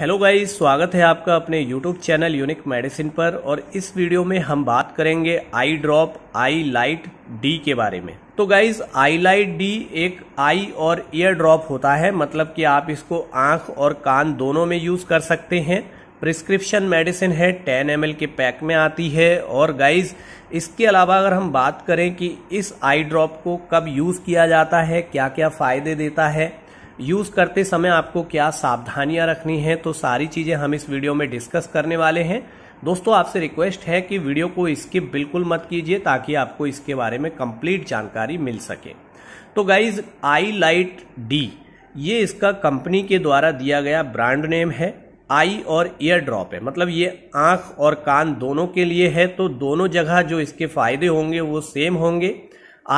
hello guys स्वागत है आपका अपने यूट्यूब चैनल यूनिक मेडिसिन पर और इस वीडियो में हम बात करेंगे eye drop eye light D के बारे में तो गाइस आई लाइट डी एक आई और ईयर ड्रॉप होता है मतलब कि आप इसको आंख और कान दोनों में यूज़ कर सकते हैं प्रिस्क्रिप्शन मेडिसिन है 10 एम के पैक में आती है और गाइज इसके अलावा अगर हम बात करें कि इस आई ड्रॉप को कब यूज़ किया जाता है क्या क्या फ़ायदे देता है यूज करते समय आपको क्या सावधानियां रखनी है तो सारी चीजें हम इस वीडियो में डिस्कस करने वाले हैं दोस्तों आपसे रिक्वेस्ट है कि वीडियो को स्किप बिल्कुल मत कीजिए ताकि आपको इसके बारे में कंप्लीट जानकारी मिल सके तो गाइज आई लाइट डी ये इसका कंपनी के द्वारा दिया गया ब्रांड नेम है आई और ईयर ड्रॉप है मतलब ये आंख और कान दोनों के लिए है तो दोनों जगह जो इसके फायदे होंगे वो सेम होंगे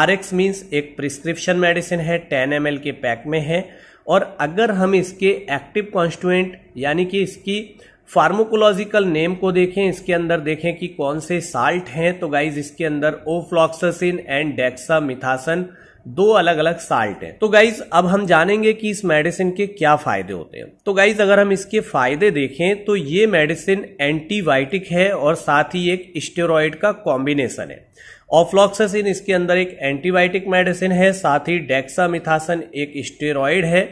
आर एक्स मीन्स एक प्रिस्क्रिप्शन मेडिसिन है टेन एम के पैक में है और अगर हम इसके एक्टिव कॉन्स्टूएंट यानी कि इसकी फार्मोकोलॉजिकल नेम को देखें इसके अंदर देखें कि कौन से साल्ट हैं तो गाइज इसके अंदर ओफ्लॉक्सिन एंड मिथासन दो अलग अलग साल्ट हैं तो गाइज अब हम जानेंगे कि इस मेडिसिन के क्या फायदे होते हैं तो गाइज अगर हम इसके फायदे देखें तो ये मेडिसिन एंटीबायोटिक है और साथ ही एक स्टेरॉयड का कॉम्बिनेशन है ऑफ्लॉक्सिन इसके अंदर एक एंटीबायोटिक मेडिसिन है साथ ही डेक्सा मिथासन एक स्टेरॉयड है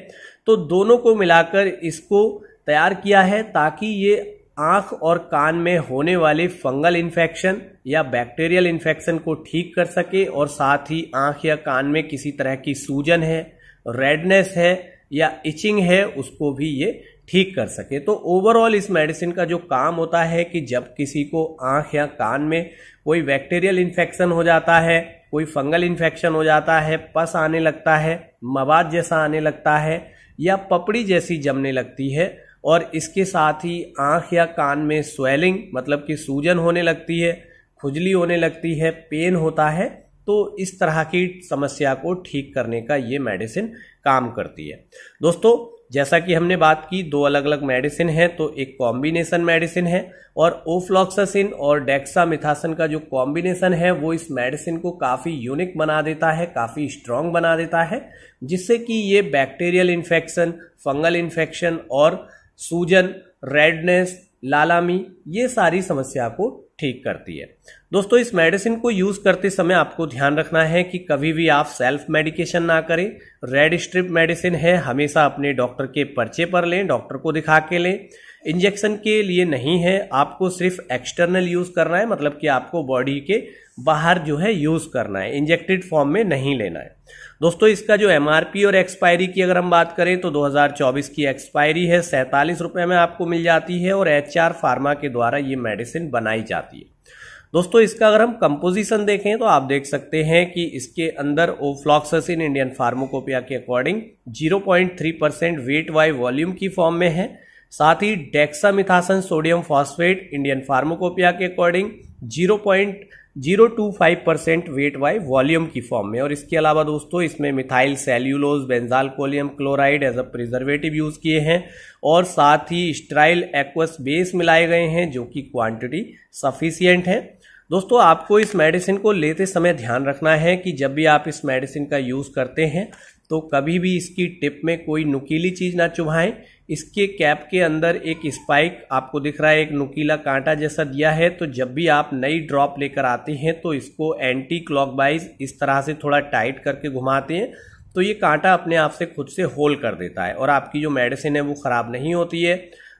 तो दोनों को मिलाकर इसको तैयार किया है ताकि ये आँख और कान में होने वाले फंगल इन्फेक्शन या बैक्टीरियल इन्फेक्शन को ठीक कर सके और साथ ही आँख या कान में किसी तरह की सूजन है रेडनेस है या इचिंग है उसको भी ये ठीक कर सके तो ओवरऑल इस मेडिसिन का जो काम होता है कि जब किसी को आँख या कान में कोई बैक्टीरियल इन्फेक्शन हो जाता है कोई फंगल इन्फेक्शन हो जाता है पस आने लगता है मवाद जैसा आने लगता है या पपड़ी जैसी जमने लगती है और इसके साथ ही आँख या कान में स्वेलिंग मतलब कि सूजन होने लगती है खुजली होने लगती है पेन होता है तो इस तरह की समस्या को ठीक करने का ये मेडिसिन काम करती है दोस्तों जैसा कि हमने बात की दो अलग अलग मेडिसिन है तो एक कॉम्बिनेशन मेडिसिन है और ओफ्लॉक्सासिन और डेक्सामिथासन का जो कॉम्बिनेशन है वो इस मेडिसिन को काफ़ी यूनिक बना देता है काफ़ी स्ट्रांग बना देता है जिससे कि ये बैक्टीरियल इन्फेक्शन फंगल इन्फेक्शन और सूजन रेडनेस लालामी ये सारी समस्या आपको ठीक करती है दोस्तों इस मेडिसिन को यूज़ करते समय आपको ध्यान रखना है कि कभी भी आप सेल्फ मेडिकेशन ना करें रेड स्ट्रिप मेडिसिन है हमेशा अपने डॉक्टर के पर्चे पर लें डॉक्टर को दिखा के लें इंजेक्शन के लिए नहीं है आपको सिर्फ एक्सटर्नल यूज़ करना है मतलब कि आपको बॉडी के बाहर जो है यूज़ करना है इंजेक्टेड फॉर्म में नहीं लेना है दोस्तों इसका जो एम और एक्सपायरी की अगर हम बात करें तो 2024 की एक्सपायरी है सैंतालीस रुपये में आपको मिल जाती है और एच फार्मा के द्वारा ये मेडिसिन बनाई जाती है दोस्तों इसका अगर हम कंपोजिशन देखें तो आप देख सकते हैं कि इसके अंदर ओफ्लॉक्ससिन इंडियन फार्मोकोपिया के according 0.3 percent weight by volume की फॉर्म में है साथ ही dexamethasone sodium phosphate Indian pharmacopoeia के according zero point zero two five percent weight by volume की फॉर्म में और इसके अलावा दोस्तों इसमें methyl cellulose benzalkonium chloride as a preservative use किए हैं और साथ ही स्ट्राइल एक्वस बेस मिलाए गए हैं जो कि क्वांटिटी सफिशियंट है दोस्तों आपको इस मेडिसिन को लेते समय ध्यान रखना है कि जब भी आप इस मेडिसिन का यूज़ करते हैं तो कभी भी इसकी टिप में कोई नुकीली चीज़ ना चुभाएं इसके कैप के अंदर एक स्पाइक आपको दिख रहा है एक नुकीला कांटा जैसा दिया है तो जब भी आप नई ड्रॉप लेकर आते हैं तो इसको एंटी क्लॉकवाइज इस तरह से थोड़ा टाइट करके घुमाते हैं तो ये कांटा अपने आप से खुद से होल कर देता है और आपकी जो मेडिसिन है वो ख़राब नहीं होती है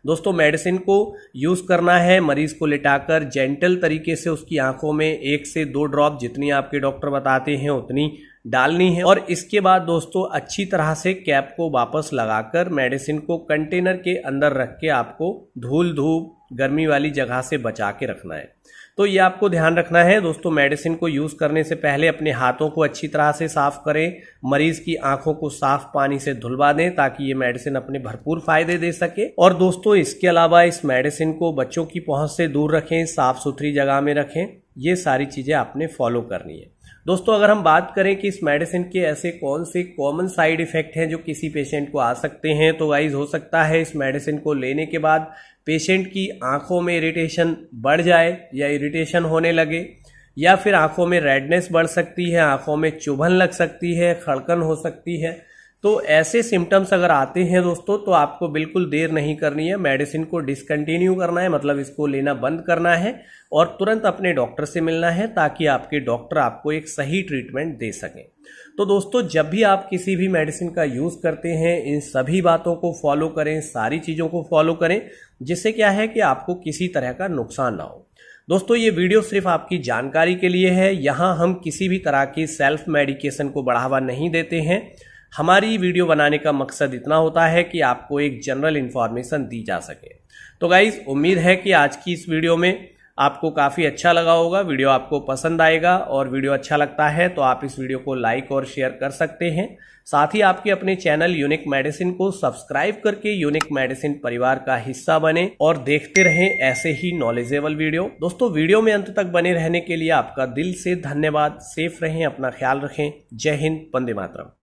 दोस्तों मेडिसिन को यूज़ करना है मरीज़ को लिटाकर जेंटल तरीके से उसकी आंखों में एक से दो ड्रॉप जितनी आपके डॉक्टर बताते हैं उतनी डालनी है और इसके बाद दोस्तों अच्छी तरह से कैप को वापस लगाकर मेडिसिन को कंटेनर के अंदर रख के आपको धूल धूप गर्मी वाली जगह से बचा के रखना है तो ये आपको ध्यान रखना है दोस्तों मेडिसिन को यूज़ करने से पहले अपने हाथों को अच्छी तरह से साफ करें मरीज़ की आंखों को साफ पानी से धुलवा दें ताकि ये मेडिसिन अपने भरपूर फायदे दे सके और दोस्तों इसके अलावा इस मेडिसिन को बच्चों की पहुंच से दूर रखें साफ सुथरी जगह में रखें ये सारी चीज़ें आपने फॉलो करनी है दोस्तों अगर हम बात करें कि इस मेडिसिन के ऐसे कौन से कॉमन साइड इफ़ेक्ट हैं जो किसी पेशेंट को आ सकते हैं तो वाइज हो सकता है इस मेडिसिन को लेने के बाद पेशेंट की आंखों में इरिटेशन बढ़ जाए या इरिटेशन होने लगे या फिर आंखों में रेडनेस बढ़ सकती है आंखों में चुभन लग सकती है खड़कन हो सकती है तो ऐसे सिम्टम्स अगर आते हैं दोस्तों तो आपको बिल्कुल देर नहीं करनी है मेडिसिन को डिसकंटिन्यू करना है मतलब इसको लेना बंद करना है और तुरंत अपने डॉक्टर से मिलना है ताकि आपके डॉक्टर आपको एक सही ट्रीटमेंट दे सकें तो दोस्तों जब भी आप किसी भी मेडिसिन का यूज़ करते हैं इन सभी बातों को फॉलो करें सारी चीज़ों को फॉलो करें जिससे क्या है कि आपको किसी तरह का नुकसान ना हो दोस्तों ये वीडियो सिर्फ आपकी जानकारी के लिए है यहाँ हम किसी भी तरह की सेल्फ मेडिकेशन को बढ़ावा नहीं देते हैं हमारी वीडियो बनाने का मकसद इतना होता है कि आपको एक जनरल इन्फॉर्मेशन दी जा सके तो गाइज उम्मीद है कि आज की इस वीडियो में आपको काफ़ी अच्छा लगा होगा वीडियो आपको पसंद आएगा और वीडियो अच्छा लगता है तो आप इस वीडियो को लाइक और शेयर कर सकते हैं साथ ही आपके अपने चैनल यूनिक मेडिसिन को सब्सक्राइब करके यूनिक मेडिसिन परिवार का हिस्सा बने और देखते रहें ऐसे ही नॉलेजेबल वीडियो दोस्तों वीडियो में अंत तक बने रहने के लिए आपका दिल से धन्यवाद सेफ रहें अपना ख्याल रखें जय हिंद वंदे मातरम